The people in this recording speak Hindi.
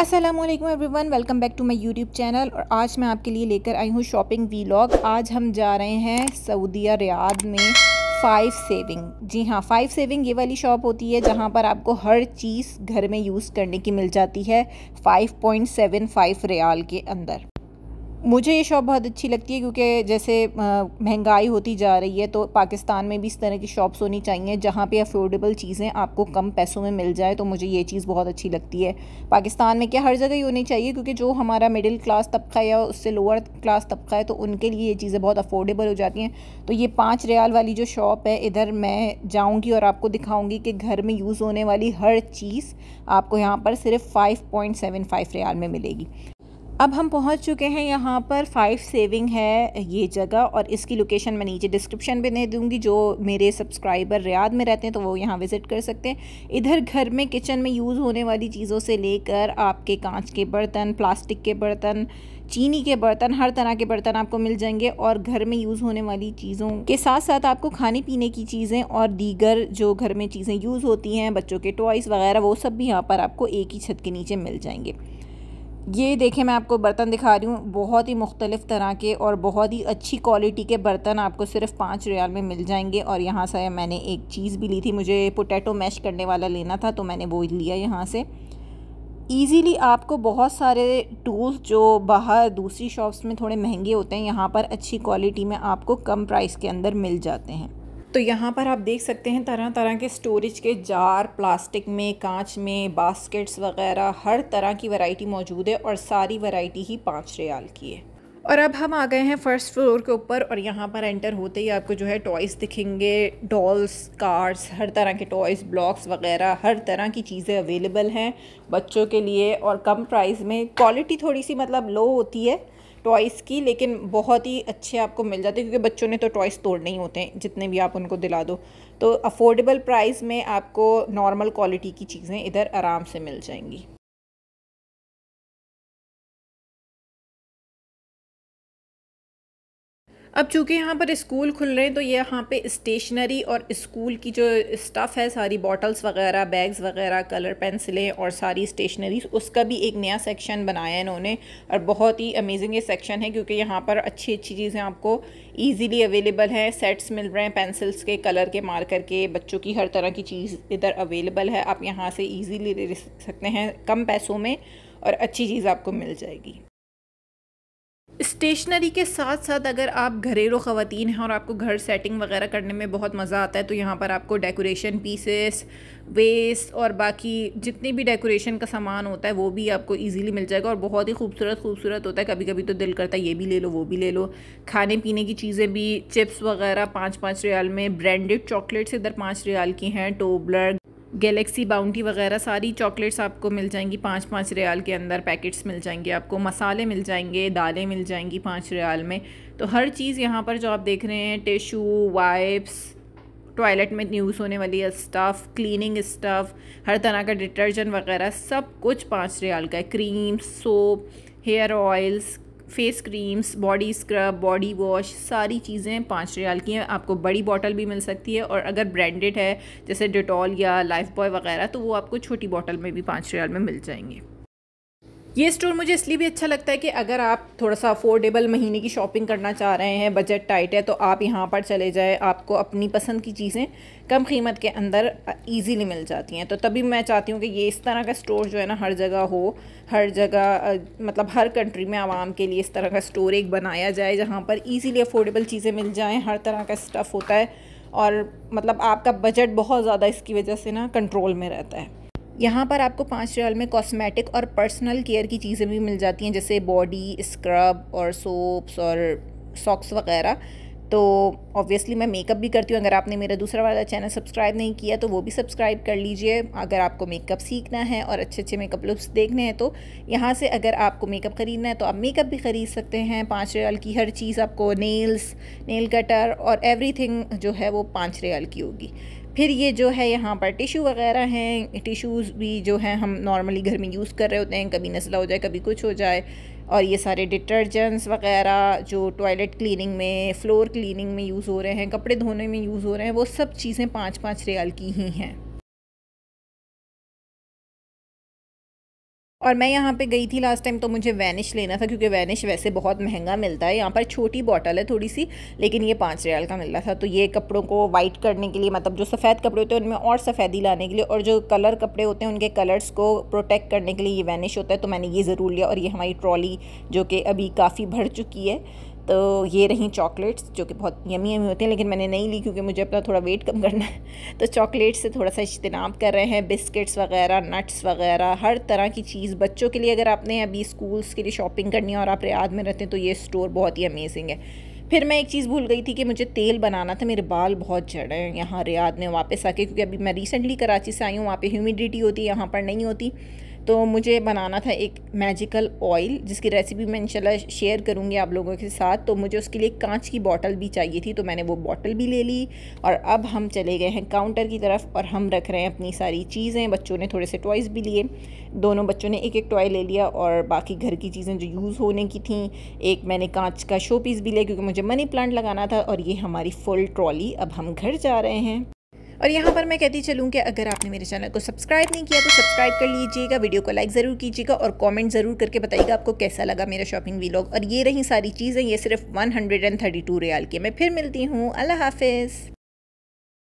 Aslam everyone welcome back to my YouTube channel और आज मैं आपके लिए लेकर आई हूँ शॉपिंग वीलॉग आज हम जा रहे हैं सऊदीया रियाद में फ़ाइव सेविंग जी हाँ फ़ाइव सेविंग ये वाली शॉप होती है जहाँ पर आपको हर चीज़ घर में यूज़ करने की मिल जाती है 5.75 रियाल के अंदर मुझे ये शॉप बहुत अच्छी लगती है क्योंकि जैसे महंगाई होती जा रही है तो पाकिस्तान में भी इस तरह की शॉप्स होनी चाहिए जहाँ पे अफोर्डेबल चीज़ें आपको कम पैसों में मिल जाए तो मुझे ये चीज़ बहुत अच्छी लगती है पाकिस्तान में क्या हर जगह ही होनी चाहिए क्योंकि जो हमारा मिडिल क्लास तबका है या उससे लोअर क्लास तबका है तो उनके लिए ये चीज़ें बहुत अफोर्डेबल हो जाती हैं तो ये पाँच रियाल वाली जो शॉप है इधर मैं जाऊँगी और आपको दिखाऊँगी कि घर में यूज़ होने वाली हर चीज़ आपको यहाँ पर सिर्फ फ़ाइव पॉइंट सेवन फाइव रियाल में मिलेगी अब हम पहुंच चुके हैं यहाँ पर फाइव सेविंग है ये जगह और इसकी लोकेशन मैं नीचे डिस्क्रिप्शन में दे दूँगी जो मेरे सब्सक्राइबर रियाद में रहते हैं तो वो यहाँ विज़िट कर सकते हैं इधर घर में किचन में यूज़ होने वाली चीज़ों से लेकर आपके कांच के बर्तन प्लास्टिक के बर्तन चीनी के बर्तन हर तरह के बर्तन आपको मिल जाएंगे और घर में यूज़ होने वाली चीज़ों के साथ साथ आपको खाने पीने की चीज़ें और दीगर जो घर में चीज़ें यूज़ होती हैं बच्चों के टॉयस वगैरह वो सब भी यहाँ पर आपको एक ही छत के नीचे मिल जाएंगे ये देखें मैं आपको बर्तन दिखा रही हूँ बहुत ही मुख्तलिफ़ तरह के और बहुत ही अच्छी क्वालिटी के बर्तन आपको सिर्फ पाँच रियाल में मिल जाएंगे और यहाँ से मैंने एक चीज़ भी ली थी मुझे पोटैटो मैश करने वाला लेना था तो मैंने वो लिया यहाँ से ईज़िली आपको बहुत सारे टूल्स जो बाहर दूसरी शॉप्स में थोड़े महंगे होते हैं यहाँ पर अच्छी क्वालिटी में आपको कम प्राइस के अंदर मिल जाते हैं तो यहाँ पर आप देख सकते हैं तरह तरह के स्टोरेज के जार प्लास्टिक में कांच में बास्केट्स वगैरह हर तरह की वैरायटी मौजूद है और सारी वैरायटी ही पाँच रियाल की है और अब हम आ गए हैं फर्स्ट फ्लोर के ऊपर और यहाँ पर एंटर होते ही आपको जो है टॉयज़ दिखेंगे डॉल्स कार्स हर तरह के टॉयज़ ब्लॉक्स वगैरह हर तरह की चीज़ें अवेलेबल हैं बच्चों के लिए और कम प्राइस में क्वालिटी थोड़ी सी मतलब लो होती है टॉयज़ की लेकिन बहुत ही अच्छे आपको मिल जाते हैं क्योंकि बच्चों ने तो टॉयस तोड़ने ही होते हैं जितने भी आप उनको दिला दो तो अफोर्डेबल प्राइस में आपको नॉर्मल क्वालिटी की चीज़ें इधर आराम से मिल जाएंगी अब चूँकि यहाँ पर स्कूल खुल रहे हैं तो यहाँ पे स्टेशनरी और स्कूल की जो स्टफ़ है सारी बॉटल्स वगैरह बैग्स वगैरह कलर पेंसिलें और सारी स्टेशनरी उसका भी एक नया सेक्शन बनाया है इन्होंने और बहुत ही अमेजिंग ये सेक्शन है क्योंकि यहाँ पर अच्छी अच्छी चीज़ें आपको ईज़िली अवेलेबल हैं सेट्स मिल रहे हैं पेंसिल्स के कलर के मार्कर के बच्चों की हर तरह की चीज़ इधर अवेलेबल है आप यहाँ से ईज़िली ले सकते हैं कम पैसों में और अच्छी चीज़ आपको मिल जाएगी स्टेशनरी के साथ साथ अगर आप घरेलू ख़वान हैं और आपको घर सेटिंग वगैरह करने में बहुत मज़ा आता है तो यहाँ पर आपको डेकोरेशन पीसेस वेस्ट और बाकी जितनी भी डेकोरेशन का सामान होता है वो भी आपको इजीली मिल जाएगा और बहुत ही खूबसूरत खूबसूरत होता है कभी कभी तो दिल करता है ये भी ले लो वो भी ले लो खाने पीने की चीज़ें भी चिप्स वगैरह पाँच पाँच रियाल में ब्रांडेड चॉकलेट्स इधर पाँच रियाल की हैं टोबलर गैलेक्सी बाउंटी वगैरह सारी चॉकलेट्स आपको मिल जाएंगी पाँच पाँच रियाल के अंदर पैकेट्स मिल जाएंगे आपको मसाले मिल जाएंगे दालें मिल जाएंगी पाँच रियाल में तो हर चीज़ यहाँ पर जो आप देख रहे हैं टिशू वाइप्स टॉयलेट में यूज़ होने वाली स्टफ़ क्लीनिंग स्टफ़ हर तरह का डिटर्जेंट वगैरह सब कुछ पाँच रियाल का है cream soap hair oils face creams body scrub body wash सारी चीज़ें पाँच रियाल की हैं आपको बड़ी बॉटल भी मिल सकती है और अगर ब्रांडेड है जैसे डिटॉल या लाइफ बॉय वगैरह तो वो आपको छोटी बॉटल में भी पाँच रियाल में मिल जाएंगे ये स्टोर मुझे इसलिए भी अच्छा लगता है कि अगर आप थोड़ा सा अफोर्डेबल महीने की शॉपिंग करना चाह रहे हैं बजट टाइट है तो आप यहाँ पर चले जाए आपको अपनी पसंद की चीज़ें कम कीमत के अंदर ईजीली मिल जाती हैं तो तभी मैं चाहती हूँ कि ये इस तरह का स्टोर जो है ना हर जगह हो हर जगह मतलब हर कंट्री में आवाम के लिए इस तरह का स्टोर एक बनाया जाए जहाँ पर ईज़िली अफोर्डेबल चीज़ें मिल जाएँ हर तरह का स्टफ़ होता है और मतलब आपका बजट बहुत ज़्यादा इसकी वजह से ना कंट्रोल में रहता है यहाँ पर आपको पाँच रियाल में कॉस्मेटिक और पर्सनल केयर की चीज़ें भी मिल जाती हैं जैसे बॉडी स्क्रब और सोप्स और सॉक्स वगैरह तो ऑब्वियसली मैं मेकअप भी करती हूँ अगर आपने मेरा दूसरा वाला चैनल सब्सक्राइब नहीं किया तो वो भी सब्सक्राइब कर लीजिए अगर आपको मेकअप सीखना है और अच्छे अच्छे मेकअप लुक्स देखने हैं तो यहाँ से अगर आपको मेकअप ख़रीदना है तो आप मेकअप भी ख़रीद सकते हैं पाँच रियाल की हर चीज़ आपको नेल्स नेल कटर और एवरी जो है वो पाँच रियाल की होगी फिर ये जो है यहाँ पर टिशू वगैरह हैं टिशूज़ भी जो हैं हम नॉर्मली घर में यूज़ कर रहे होते हैं कभी नसला हो जाए कभी कुछ हो जाए और ये सारे डिटर्जेंट्स वगैरह जो टॉयलेट क्लीनिंग में फ़्लोर क्लीनिंग में यूज़ हो रहे हैं कपड़े धोने में यूज़ हो रहे हैं वो सब चीज़ें पाँच पाँच रियाल की ही हैं और मैं यहाँ पे गई थी लास्ट टाइम तो मुझे वैनिश लेना था क्योंकि वैनिश वैसे बहुत महंगा मिलता है यहाँ पर छोटी बॉटल है थोड़ी सी लेकिन ये पाँच रियाल का मिल रहा था तो ये कपड़ों को वाइट करने के लिए मतलब जो सफ़ेद कपड़े होते हैं उनमें और सफ़ेदी लाने के लिए और जो कलर कपड़े होते हैं उनके कलर्स को प्रोटेक्ट करने के लिए ये वैनिश होता है तो मैंने ये ज़रूर लिया और ये हमारी ट्रॉली जो कि अभी काफ़ी भर चुकी है तो ये रहीं चॉकलेट्स जो कि बहुत यमी यमी होती हैं लेकिन मैंने नहीं ली क्योंकि मुझे अपना तो थोड़ा वेट कम करना है तो चॉकलेट्स से थोड़ा सा इजतनाब कर रहे हैं बिस्किट्स वगैरह नट्स वगैरह हर तरह की चीज़ बच्चों के लिए अगर आपने अभी स्कूल्स के लिए शॉपिंग करनी है और आप रियाद में रहते हैं तो ये स्टोर बहुत ही अमेजिंग है फिर मैं एक चीज़ भूल गई थी कि मुझे तेल बनाना था मेरे बाल बहुत जड़ हैं यहाँ रियाद में वापस आके क्योंकि अभी मैं रिसेंटली कराची से आई हूँ वहाँ पर ह्यूमिडिटी होती है यहाँ पर नहीं होती तो मुझे बनाना था एक मैजिकल ऑयल जिसकी रेसिपी मैं इंशाल्लाह शेयर करूँगी आप लोगों के साथ तो मुझे उसके लिए कांच की बॉटल भी चाहिए थी तो मैंने वो बॉटल भी ले ली और अब हम चले गए हैं काउंटर की तरफ और हम रख रहे हैं अपनी सारी चीज़ें बच्चों ने थोड़े से टॉयज़ भी लिए दोनों बच्चों ने एक एक टॉय ले लिया और बाकी घर की चीज़ें जो यूज़ होने की थी एक मैंने कांच का शो पीस भी लिया क्योंकि मुझे मनी प्लांट लगाना था और ये हमारी फुल ट्रॉली अब हम घर जा रहे हैं और यहाँ पर मैं कहती चलूँ कि अगर आपने मेरे चैनल को सब्सक्राइब नहीं किया तो सब्सक्राइब कर लीजिएगा वीडियो को लाइक ज़रूर कीजिएगा और कमेंट ज़रूर करके बताइएगा आपको कैसा लगा मेरा शॉपिंग वीलॉग और ये रही सारी चीज़ें ये सिर्फ one hundred and thirty two रियाल की मैं फिर मिलती हूँ अल्लाह हाफिज़